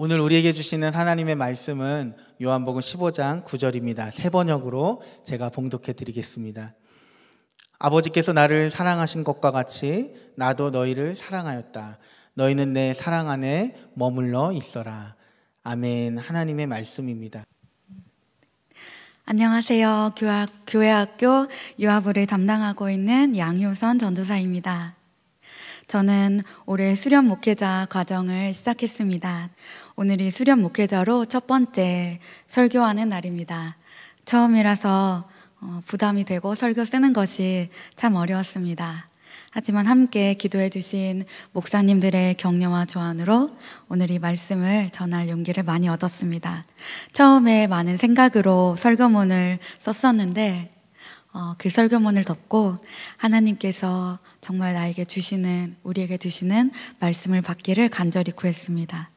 오늘 우리에게 주시는 하나님의 말씀은 요한복음 15장 9절입니다. 세 번역으로 제가 봉독해 드리겠습니다. 아버지께서 나를 사랑하신 것과 같이 나도 너희를 사랑하였다. 너희는 내 사랑 안에 머물러 있어라. 아멘. 하나님의 말씀입니다. 안녕하세요. 교학, 교회학교 유아부를 담당하고 있는 양효선 전도사입니다. 저는 올해 수련 목회자 과정을 시작했습니다. 오늘이 수련 목회자로 첫 번째 설교하는 날입니다. 처음이라서 어, 부담이 되고 설교 쓰는 것이 참 어려웠습니다. 하지만 함께 기도해 주신 목사님들의 격려와 조언으로 오늘 이 말씀을 전할 용기를 많이 얻었습니다. 처음에 많은 생각으로 설교문을 썼었는데 어, 그 설교문을 덮고 하나님께서 정말 나에게 주시는 우리에게 주시는 말씀을 받기를 간절히 구했습니다.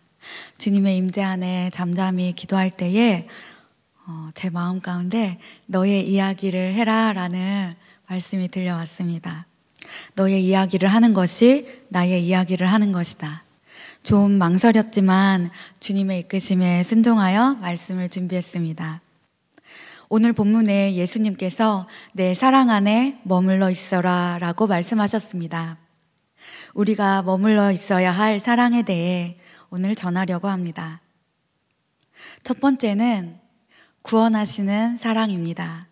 주님의 임재 안에 잠잠히 기도할 때에 어, 제 마음 가운데 너의 이야기를 해라라는 말씀이 들려왔습니다. 너의 이야기를 하는 것이 나의 이야기를 하는 것이다. 좀 망설였지만 주님의 이끄심에 순종하여 말씀을 준비했습니다. 오늘 본문에 예수님께서 내 사랑 안에 머물러 있어라 라고 말씀하셨습니다. 우리가 머물러 있어야 할 사랑에 대해 오늘 전하려고 합니다. 첫 번째는 구원하시는 사랑입니다.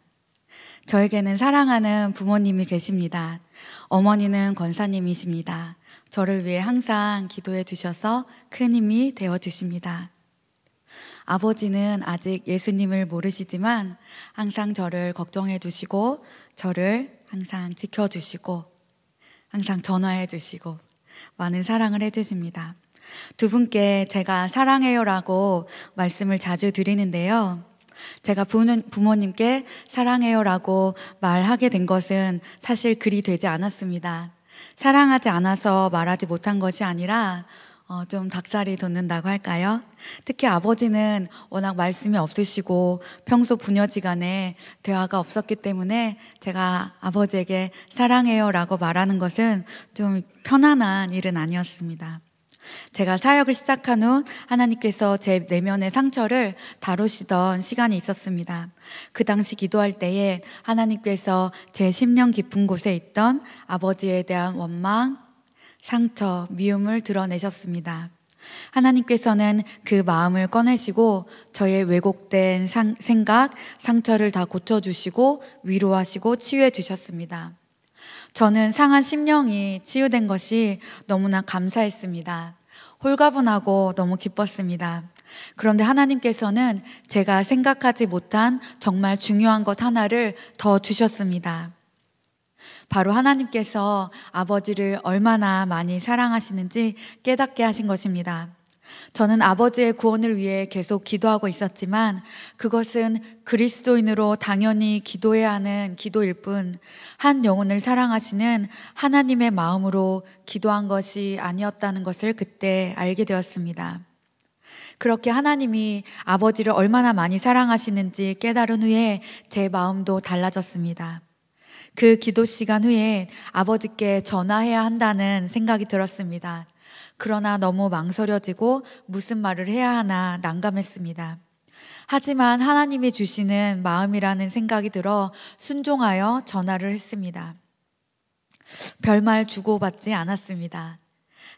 저에게는 사랑하는 부모님이 계십니다. 어머니는 권사님이십니다. 저를 위해 항상 기도해 주셔서 큰 힘이 되어 주십니다. 아버지는 아직 예수님을 모르시지만 항상 저를 걱정해 주시고 저를 항상 지켜 주시고 항상 전화해 주시고 많은 사랑을 해 주십니다. 두 분께 제가 사랑해요라고 말씀을 자주 드리는데요. 제가 부모님께 사랑해요라고 말하게 된 것은 사실 그리 되지 않았습니다. 사랑하지 않아서 말하지 못한 것이 아니라 어, 좀 닭살이 돋는다고 할까요? 특히 아버지는 워낙 말씀이 없으시고 평소 부녀지간에 대화가 없었기 때문에 제가 아버지에게 사랑해요라고 말하는 것은 좀 편안한 일은 아니었습니다. 제가 사역을 시작한 후 하나님께서 제 내면의 상처를 다루시던 시간이 있었습니다. 그 당시 기도할 때에 하나님께서 제 심령 깊은 곳에 있던 아버지에 대한 원망, 상처, 미움을 드러내셨습니다. 하나님께서는 그 마음을 꺼내시고 저의 왜곡된 상, 생각, 상처를 다 고쳐주시고 위로하시고 치유해 주셨습니다. 저는 상한 심령이 치유된 것이 너무나 감사했습니다. 홀가분하고 너무 기뻤습니다. 그런데 하나님께서는 제가 생각하지 못한 정말 중요한 것 하나를 더 주셨습니다. 바로 하나님께서 아버지를 얼마나 많이 사랑하시는지 깨닫게 하신 것입니다. 저는 아버지의 구원을 위해 계속 기도하고 있었지만 그것은 그리스도인으로 당연히 기도해야 하는 기도일 뿐 한 영혼을 사랑하시는 하나님의 마음으로 기도한 것이 아니었다는 것을 그때 알게 되었습니다. 그렇게 하나님이 아버지를 얼마나 많이 사랑하시는지 깨달은 후에 제 마음도 달라졌습니다. 그 기도 시간 후에 아버지께 전화해야 한다는 생각이 들었습니다. 그러나 너무 망설여지고 무슨 말을 해야 하나 난감했습니다. 하지만 하나님이 주시는 마음이라는 생각이 들어 순종하여 전화를 했습니다. 별말 주고받지 않았습니다.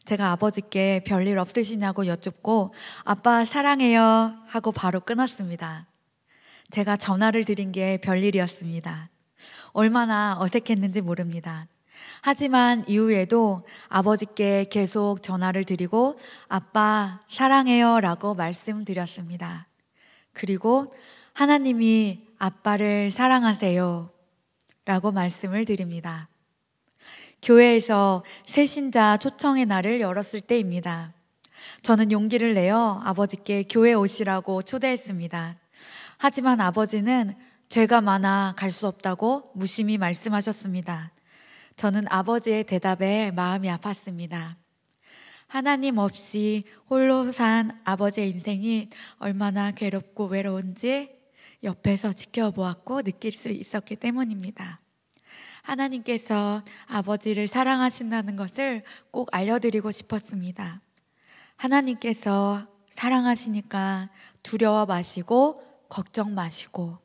제가 아버지께 별일 없으시냐고 여쭙고 아빠 사랑해요 하고 바로 끊었습니다. 제가 전화를 드린 게 별일이었습니다. 얼마나 어색했는지 모릅니다. 하지만 이후에도 아버지께 계속 전화를 드리고 아빠 사랑해요 라고 말씀드렸습니다. 그리고 하나님이 아빠를 사랑하세요 라고 말씀을 드립니다. 교회에서 새신자 초청의 날을 열었을 때입니다. 저는 용기를 내어 아버지께 교회 오시라고 초대했습니다. 하지만 아버지는 죄가 많아 갈 수 없다고 무심히 말씀하셨습니다. 저는 아버지의 대답에 마음이 아팠습니다. 하나님 없이 홀로 산 아버지의 인생이 얼마나 괴롭고 외로운지 옆에서 지켜보았고 느낄 수 있었기 때문입니다. 하나님께서 아버지를 사랑하신다는 것을 꼭 알려드리고 싶었습니다. 하나님께서 사랑하시니까 두려워 마시고, 걱정 마시고,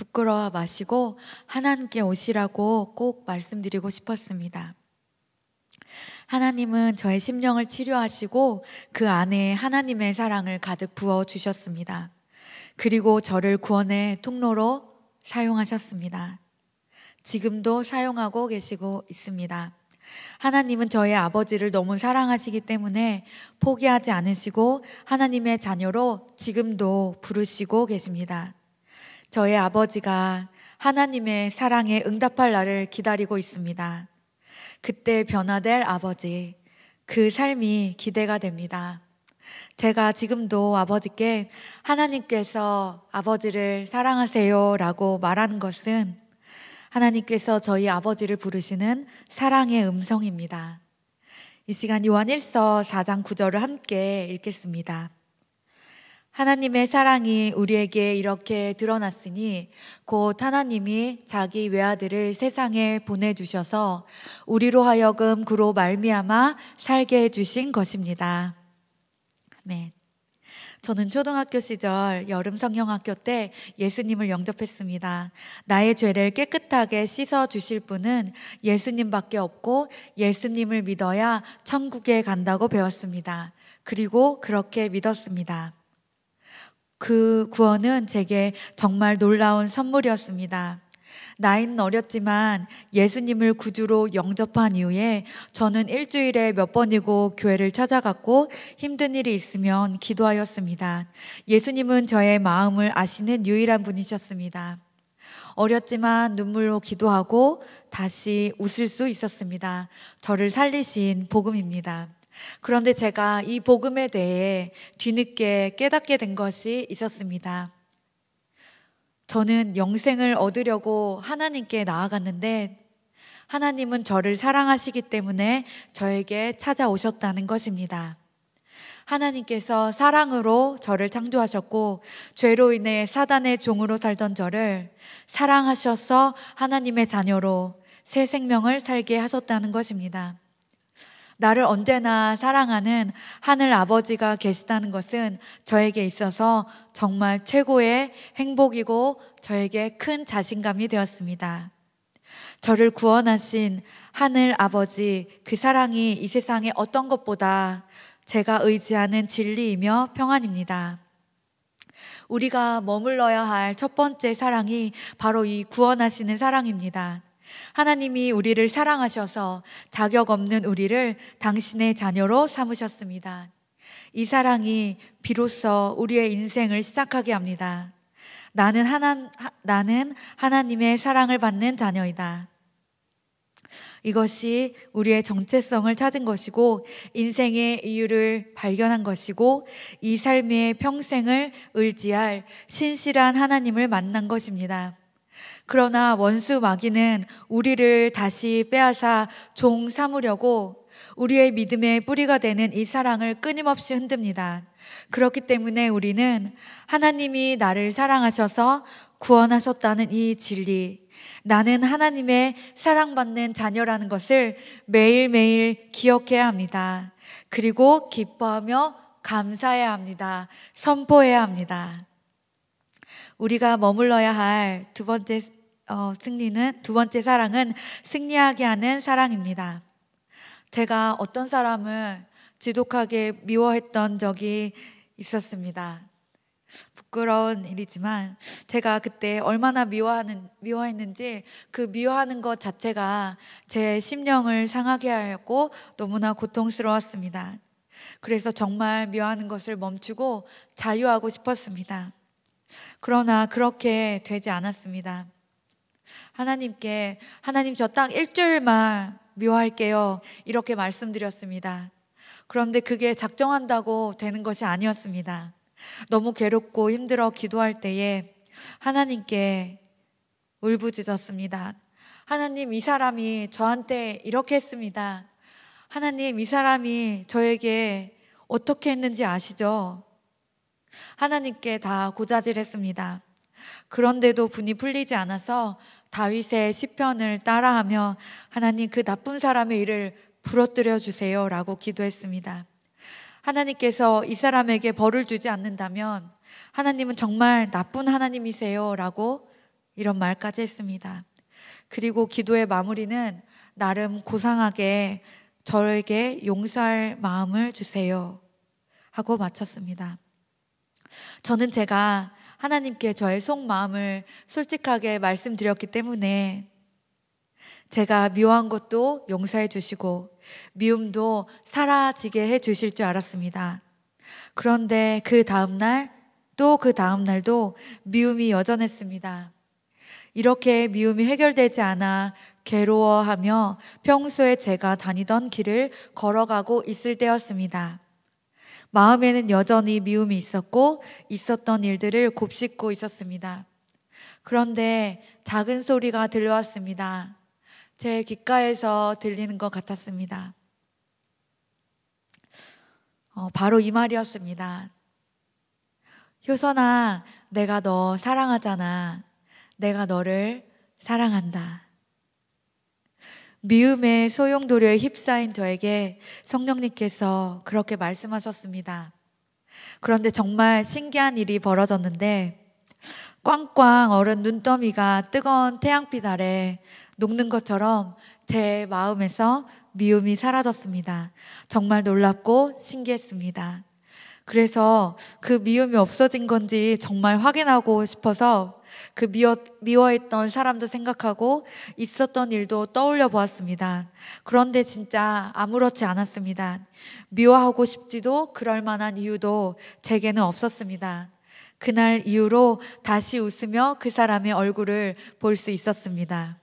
부끄러워 마시고 하나님께 오시라고 꼭 말씀드리고 싶었습니다. 하나님은 저의 심령을 치료하시고 그 안에 하나님의 사랑을 가득 부어 주셨습니다. 그리고 저를 구원의 통로로 사용하셨습니다. 지금도 사용하고 계시고 있습니다. 하나님은 저의 아버지를 너무 사랑하시기 때문에 포기하지 않으시고 하나님의 자녀로 지금도 부르시고 계십니다. 저의 아버지가 하나님의 사랑에 응답할 날을 기다리고 있습니다. 그때 변화될 아버지, 그 삶이 기대가 됩니다. 제가 지금도 아버지께 하나님께서 아버지를 사랑하세요 라고 말한 것은 하나님께서 저희 아버지를 부르시는 사랑의 음성입니다. 이 시간 요한 1서 4장 9절을 함께 읽겠습니다. 하나님의 사랑이 우리에게 이렇게 드러났으니 곧 하나님이 자기 외아들을 세상에 보내주셔서 우리로 하여금 그로 말미암아 살게 해주신 것입니다. 아멘. 저는 초등학교 시절 여름 성경학교 때 예수님을 영접했습니다. 나의 죄를 깨끗하게 씻어 주실 분은 예수님밖에 없고 예수님을 믿어야 천국에 간다고 배웠습니다. 그리고 그렇게 믿었습니다. 그 구원은 제게 정말 놀라운 선물이었습니다. 나이는 어렸지만 예수님을 구주로 영접한 이후에 저는 일주일에 몇 번이고 교회를 찾아갔고 힘든 일이 있으면 기도하였습니다. 예수님은 저의 마음을 아시는 유일한 분이셨습니다. 어렸지만 눈물로 기도하고 다시 웃을 수 있었습니다. 저를 살리신 복음입니다. 그런데 제가 이 복음에 대해 뒤늦게 깨닫게 된 것이 있었습니다. 저는 영생을 얻으려고 하나님께 나아갔는데 하나님은 저를 사랑하시기 때문에 저에게 찾아오셨다는 것입니다. 하나님께서 사랑으로 저를 창조하셨고 죄로 인해 사단의 종으로 살던 저를 사랑하셔서 하나님의 자녀로 새 생명을 살게 하셨다는 것입니다. 나를 언제나 사랑하는 하늘 아버지가 계시다는 것은 저에게 있어서 정말 최고의 행복이고 저에게 큰 자신감이 되었습니다. 저를 구원하신 하늘 아버지 그 사랑이 이 세상의 어떤 것보다 제가 의지하는 진리이며 평안입니다. 우리가 머물러야 할 첫 번째 사랑이 바로 이 구원하시는 사랑입니다. 하나님이 우리를 사랑하셔서 자격 없는 우리를 당신의 자녀로 삼으셨습니다. 이 사랑이 비로소 우리의 인생을 시작하게 합니다. 나는 하나 나는 하나님의 사랑을 받는 자녀이다. 이것이 우리의 정체성을 찾은 것이고 인생의 이유를 발견한 것이고 이 삶의 평생을 의지할 신실한 하나님을 만난 것입니다. 그러나 원수 마귀는 우리를 다시 빼앗아 종 삼으려고 우리의 믿음의 뿌리가 되는 이 사랑을 끊임없이 흔듭니다. 그렇기 때문에 우리는 하나님이 나를 사랑하셔서 구원하셨다는 이 진리, 나는 하나님의 사랑받는 자녀라는 것을 매일매일 기억해야 합니다. 그리고 기뻐하며 감사해야 합니다. 선포해야 합니다. 우리가 머물러야 할 두 번째 어, 승리는 두 번째 사랑은 승리하게 하는 사랑입니다. 제가 어떤 사람을 지독하게 미워했던 적이 있었습니다. 부끄러운 일이지만 제가 그때 얼마나 미워하는 미워했는지 그 미워하는 것 자체가 제 심령을 상하게 하였고 너무나 고통스러웠습니다. 그래서 정말 미워하는 것을 멈추고 자유하고 싶었습니다. 그러나 그렇게 되지 않았습니다. 하나님께 하나님 저 땅 일주일만 미워할게요. 이렇게 말씀드렸습니다. 그런데 그게 작정한다고 되는 것이 아니었습니다. 너무 괴롭고 힘들어 기도할 때에 하나님께 울부짖었습니다. 하나님 이 사람이 저한테 이렇게 했습니다. 하나님 이 사람이 저에게 어떻게 했는지 아시죠? 하나님께 다 고자질했습니다. 그런데도 분이 풀리지 않아서 다윗의 시편을 따라하며 하나님 그 나쁜 사람의 일을 부러뜨려 주세요라고 기도했습니다. 하나님께서 이 사람에게 벌을 주지 않는다면 하나님은 정말 나쁜 하나님이세요라고 이런 말까지 했습니다. 그리고 기도의 마무리는 나름 고상하게 저에게 용서할 마음을 주세요 하고 마쳤습니다. 저는 제가 하나님께 저의 속마음을 솔직하게 말씀드렸기 때문에 제가 미워한 것도 용서해 주시고 미움도 사라지게 해 주실 줄 알았습니다. 그런데 그 다음날 또 그 다음날도 미움이 여전했습니다. 이렇게 미움이 해결되지 않아 괴로워하며 평소에 제가 다니던 길을 걸어가고 있을 때였습니다. 마음에는 여전히 미움이 있었고 있었던 일들을 곱씹고 있었습니다. 그런데 작은 소리가 들려왔습니다. 제 귓가에서 들리는 것 같았습니다. 어, 바로 이 말이었습니다. 효선아, 내가 너 사랑하잖아. 내가 너를 사랑한다. 미움의 소용돌이에 휩싸인 저에게 성령님께서 그렇게 말씀하셨습니다. 그런데 정말 신기한 일이 벌어졌는데 꽝꽝 얼은 눈더미가 뜨거운 태양빛 아래 녹는 것처럼 제 마음에서 미움이 사라졌습니다. 정말 놀랍고 신기했습니다. 그래서 그 미움이 없어진 건지 정말 확인하고 싶어서 그 미워, 미워했던 사람도 생각하고 있었던 일도 떠올려 보았습니다. 그런데 진짜 아무렇지 않았습니다. 미워하고 싶지도 그럴 만한 이유도 제게는 없었습니다. 그날 이후로 다시 웃으며 그 사람의 얼굴을 볼 수 있었습니다.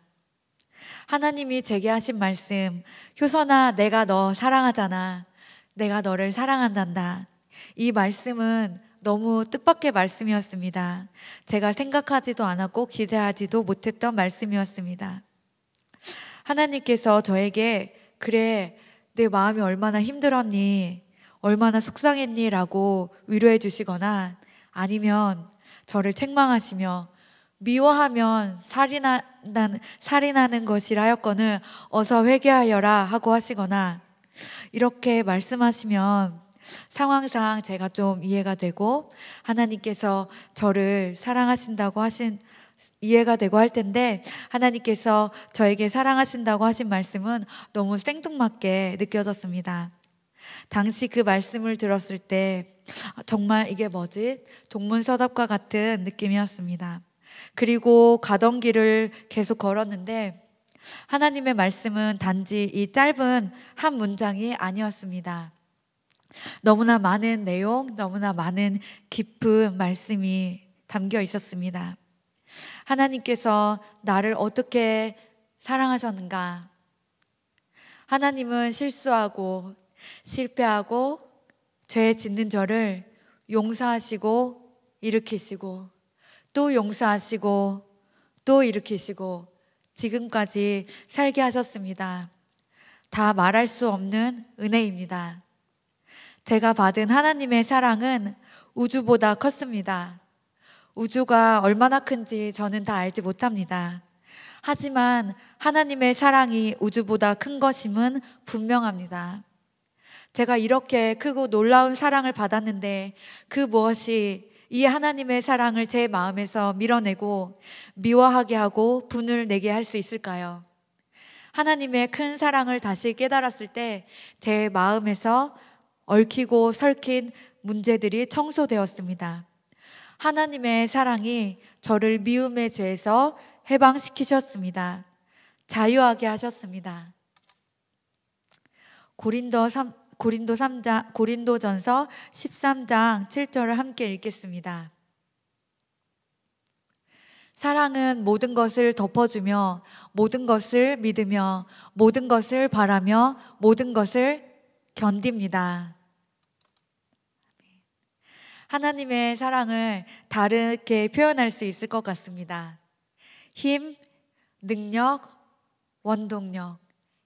하나님이 제게 하신 말씀, 효선아, 내가 너 사랑하잖아. 내가 너를 사랑한단다. 이 말씀은 너무 뜻밖의 말씀이었습니다. 제가 생각하지도 않았고 기대하지도 못했던 말씀이었습니다. 하나님께서 저에게 그래 내 마음이 얼마나 힘들었니 얼마나 속상했니 라고 위로해 주시거나 아니면 저를 책망하시며 미워하면 살인하, 살인하는 것이라 하였거늘 어서 회개하여라 하고 하시거나 이렇게 말씀하시면 상황상 제가 좀 이해가 되고 하나님께서 저를 사랑하신다고 하신 이해가 되고 할 텐데 하나님께서 저에게 사랑하신다고 하신 말씀은 너무 생뚱맞게 느껴졌습니다. 당시 그 말씀을 들었을 때 정말 이게 뭐지? 동문서답과 같은 느낌이었습니다. 그리고 가던 길을 계속 걸었는데 하나님의 말씀은 단지 이 짧은 한 문장이 아니었습니다. 너무나 많은 내용, 너무나 많은 깊은 말씀이 담겨 있었습니다. 하나님께서 나를 어떻게 사랑하셨는가? 하나님은 실수하고 실패하고 죄 짓는 저를 용서하시고 일으키시고 또 용서하시고 또 일으키시고 지금까지 살게 하셨습니다. 다 말할 수 없는 은혜입니다. 제가 받은 하나님의 사랑은 우주보다 컸습니다. 우주가 얼마나 큰지 저는 다 알지 못합니다. 하지만 하나님의 사랑이 우주보다 큰 것임은 분명합니다. 제가 이렇게 크고 놀라운 사랑을 받았는데 그 무엇이 이 하나님의 사랑을 제 마음에서 밀어내고 미워하게 하고 분을 내게 할 수 있을까요? 하나님의 큰 사랑을 다시 깨달았을 때 제 마음에서 얽히고 설킨 문제들이 청소되었습니다. 하나님의 사랑이 저를 미움의 죄에서 해방시키셨습니다. 자유하게 하셨습니다. 고린도 3, 고린도 3장, 고린도전서 13장 7절을 함께 읽겠습니다. 사랑은 모든 것을 덮어주며 모든 것을 믿으며 모든 것을 바라며 모든 것을 견딥니다. 하나님의 사랑을 다르게 표현할 수 있을 것 같습니다. 힘, 능력, 원동력,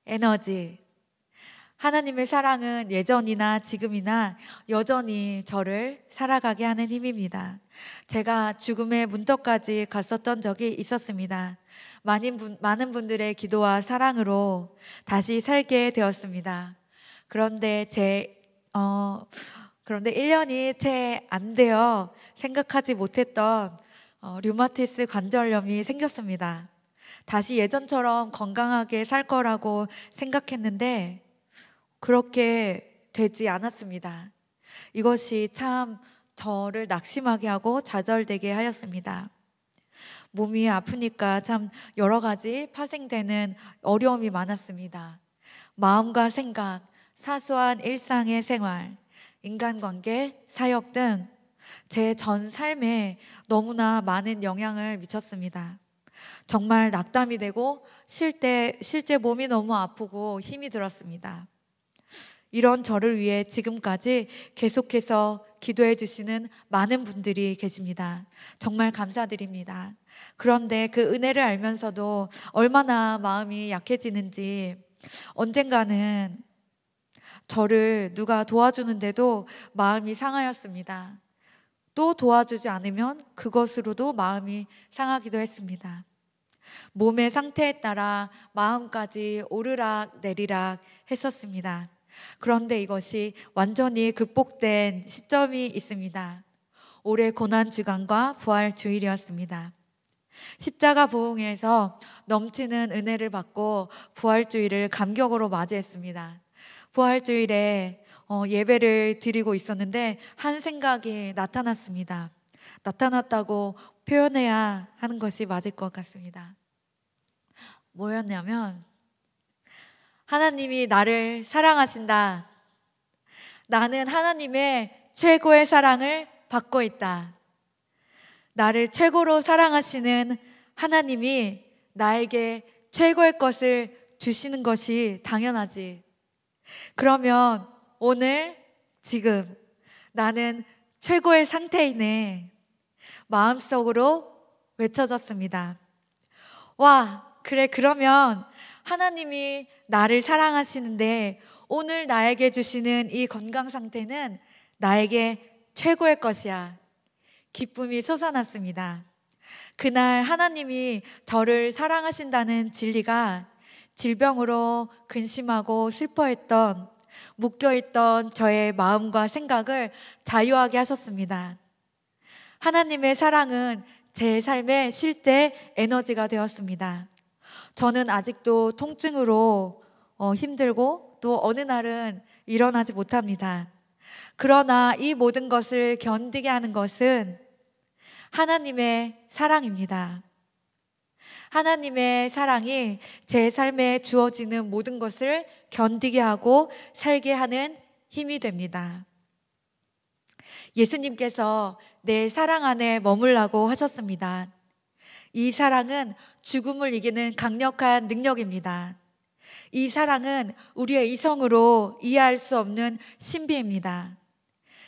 에너지. 하나님의 사랑은 예전이나 지금이나 여전히 저를 살아가게 하는 힘입니다. 제가 죽음의 문턱까지 갔었던 적이 있었습니다. 많은, 분, 많은 분들의 기도와 사랑으로 다시 살게 되었습니다. 그런데 제, 어, 그런데 1년이 채 안 되어 생각하지 못했던 어, 류마티스 관절염이 생겼습니다. 다시 예전처럼 건강하게 살 거라고 생각했는데 그렇게 되지 않았습니다. 이것이 참 저를 낙심하게 하고 좌절되게 하였습니다. 몸이 아프니까 참 여러 가지 파생되는 어려움이 많았습니다. 마음과 생각, 사소한 일상의 생활, 인간관계, 사역 등 제 전 삶에 너무나 많은 영향을 미쳤습니다. 정말 낙담이 되고 실제, 실제 몸이 너무 아프고 힘이 들었습니다. 이런 저를 위해 지금까지 계속해서 기도해 주시는 많은 분들이 계십니다. 정말 감사드립니다. 그런데 그 은혜를 알면서도 얼마나 마음이 약해지는지 언젠가는 저를 누가 도와주는데도 마음이 상하였습니다. 또 도와주지 않으면 그것으로도 마음이 상하기도 했습니다. 몸의 상태에 따라 마음까지 오르락 내리락 했었습니다. 그런데 이것이 완전히 극복된 시점이 있습니다. 올해 고난주간과 부활주일이었습니다. 십자가 부흥에서 넘치는 은혜를 받고 부활주일을 감격으로 맞이했습니다. 부활주일에 어, 예배를 드리고 있었는데 한 생각이 나타났습니다. 나타났다고 표현해야 하는 것이 맞을 것 같습니다. 뭐였냐면 하나님이 나를 사랑하신다. 나는 하나님의 최고의 사랑을 받고 있다. 나를 최고로 사랑하시는 하나님이 나에게 최고의 것을 주시는 것이 당연하지. 그러면 오늘, 지금 나는 최고의 상태이네. 마음속으로 외쳐졌습니다. 와, 그래, 그러면 하나님이 나를 사랑하시는데 오늘 나에게 주시는 이 건강 상태는 나에게 최고의 것이야. 기쁨이 솟아났습니다. 그날 하나님이 저를 사랑하신다는 진리가 질병으로 근심하고 슬퍼했던, 묶여있던 저의 마음과 생각을 자유하게 하셨습니다. 하나님의 사랑은 제 삶의 실제 에너지가 되었습니다. 저는 아직도 통증으로 어, 힘들고 또 어느 날은 일어나지 못합니다. 그러나 이 모든 것을 견디게 하는 것은 하나님의 사랑입니다. 하나님의 사랑이 제 삶에 주어지는 모든 것을 견디게 하고 살게 하는 힘이 됩니다. 예수님께서 내 사랑 안에 머물라고 하셨습니다. 이 사랑은 죽음을 이기는 강력한 능력입니다. 이 사랑은 우리의 이성으로 이해할 수 없는 신비입니다.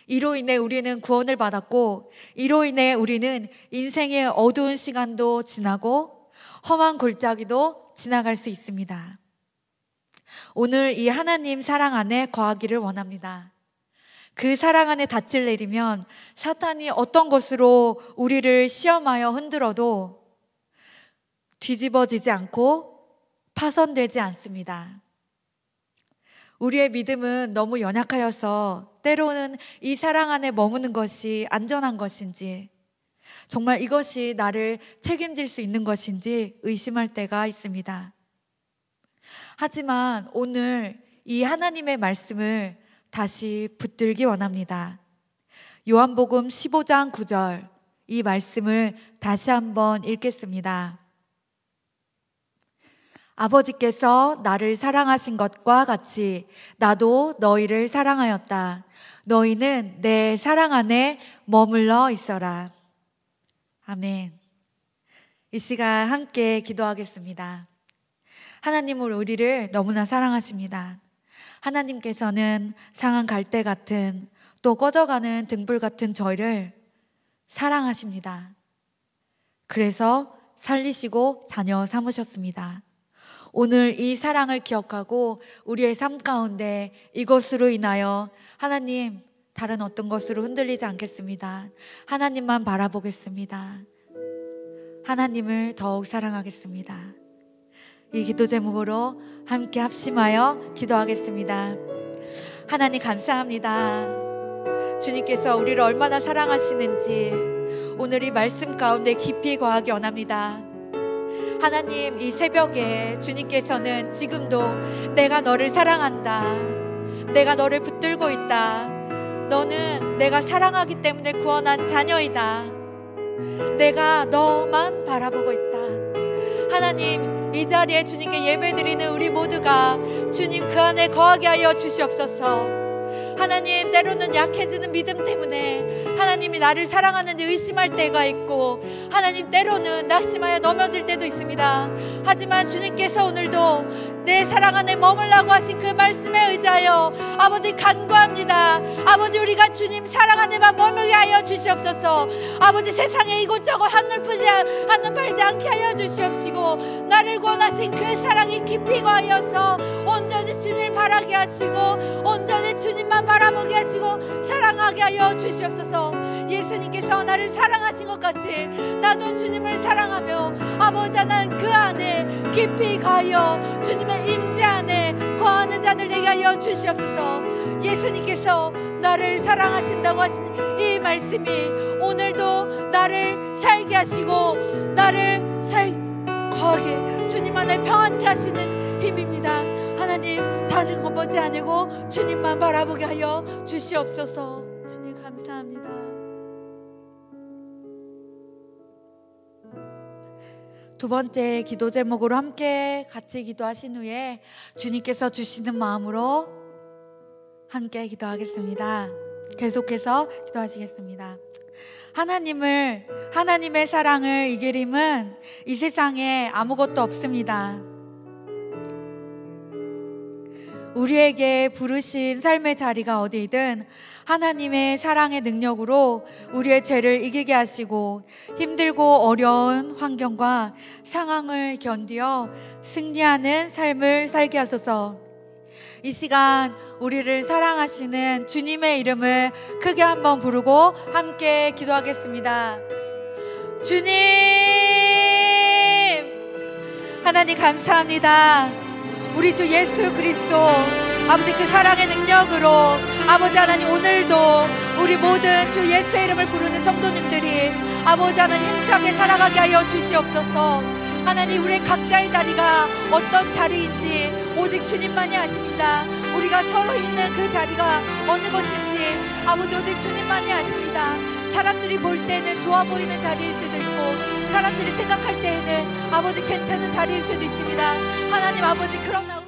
이로 인해 우리는 구원을 받았고, 이로 인해 우리는 인생의 어두운 시간도 지나고, 험한 골짜기도 지나갈 수 있습니다. 오늘 이 하나님 사랑 안에 거하기를 원합니다. 그 사랑 안에 닻을 내리면 사탄이 어떤 것으로 우리를 시험하여 흔들어도 뒤집어지지 않고 파손되지 않습니다. 우리의 믿음은 너무 연약하여서 때로는 이 사랑 안에 머무는 것이 안전한 것인지 정말 이것이 나를 책임질 수 있는 것인지 의심할 때가 있습니다. 하지만 오늘 이 하나님의 말씀을 다시 붙들기 원합니다. 요한복음 15장 9절 이 말씀을 다시 한번 읽겠습니다. 아버지께서 나를 사랑하신 것과 같이 나도 너희를 사랑하였다. 너희는 내 사랑 안에 머물러 있어라. 아멘. 이 시간 함께 기도하겠습니다. 하나님을 우리를 너무나 사랑하십니다. 하나님께서는 상한 갈대 같은 또 꺼져가는 등불 같은 저희를 사랑하십니다. 그래서 살리시고 자녀 삼으셨습니다. 오늘 이 사랑을 기억하고 우리의 삶 가운데 이것으로 인하여 하나님 다른 어떤 것으로 흔들리지 않겠습니다. 하나님만 바라보겠습니다. 하나님을 더욱 사랑하겠습니다. 이 기도 제목으로 함께 합심하여 기도하겠습니다. 하나님 감사합니다. 주님께서 우리를 얼마나 사랑하시는지 오늘 이 말씀 가운데 깊이 거하기 원합니다. 하나님 이 새벽에 주님께서는 지금도 내가 너를 사랑한다. 내가 너를 붙들고 있다. 너는 내가 사랑하기 때문에 구원한 자녀이다. 내가 너만 바라보고 있다. 하나님, 이 자리에 주님께 예배드리는 우리 모두가 주님 그 안에 거하게 하여 주시옵소서. 하나님 때로는 약해지는 믿음 때문에 하나님이 나를 사랑하는지 의심할 때가 있고 하나님 때로는 낙심하여 넘어질 때도 있습니다. 하지만 주님께서 오늘도 내 사랑 안에 머물라고 하신 그 말씀에 의지하여 아버지 간구합니다. 아버지 우리가 주님 사랑 안에만 머물 하여 주시옵소서 아버지 세상에 이곳저곳 한눈 풀지 한눈 팔지 않게 하여 주시옵시고 나를 원하신 그 사랑이 깊이 거하여서 온전히 주님 을 바라게 하시고 온전히 주님만 바라보게 하시고 사랑하게 하여 주시옵소서 예수님께서 나를 사랑하신 것 같이 나도 주님을 사랑하며 아버지 하나님 그 안에 깊이 가여 주님의 임재 안에 거하는 자들 되게 하여 주시옵소서 예수님께서 나를 사랑하신다고 하시니 말씀이 오늘도 나를 살게 하시고 나를 살 거하게 주님 안에 평안케 하시는 힘입니다. 하나님 다른 것 보지 니고 주님만 바라보게 하여 주시옵소서. 주님 감사합니다. 두 번째 기도 제목으로 함께 같이 기도하신 후에 주님께서 주시는 마음으로 함께 기도하겠습니다. 계속해서 기도하시겠습니다. 하나님을 하나님의 사랑을 이기림은 이 세상에 아무것도 없습니다. 우리에게 부르신 삶의 자리가 어디든 하나님의 사랑의 능력으로 우리의 죄를 이기게 하시고 힘들고 어려운 환경과 상황을 견디어 승리하는 삶을 살게 하소서. 이 시간 우리를 사랑하시는 주님의 이름을 크게 한번 부르고 함께 기도하겠습니다. 주님! 하나님 감사합니다. 우리 주 예수 그리스도 아버지 그 사랑의 능력으로 아버지 하나님 오늘도 우리 모든 주 예수의 이름을 부르는 성도님들이 아버지 하나님 힘차게 살아가게 하여 주시옵소서. 하나님 우리 각자의 자리가 어떤 자리인지 오직 주님만이 아십니다. 우리가 서로 있는 그 자리가 어느 것인지 아버지 오직 주님만이 아십니다. 사람들이 볼 때는 좋아 보이는 자리일 수도 있고 사람들이 생각할 때에는 아버지 괜찮은 자리일 수도 있습니다. 하나님 아버지 그러나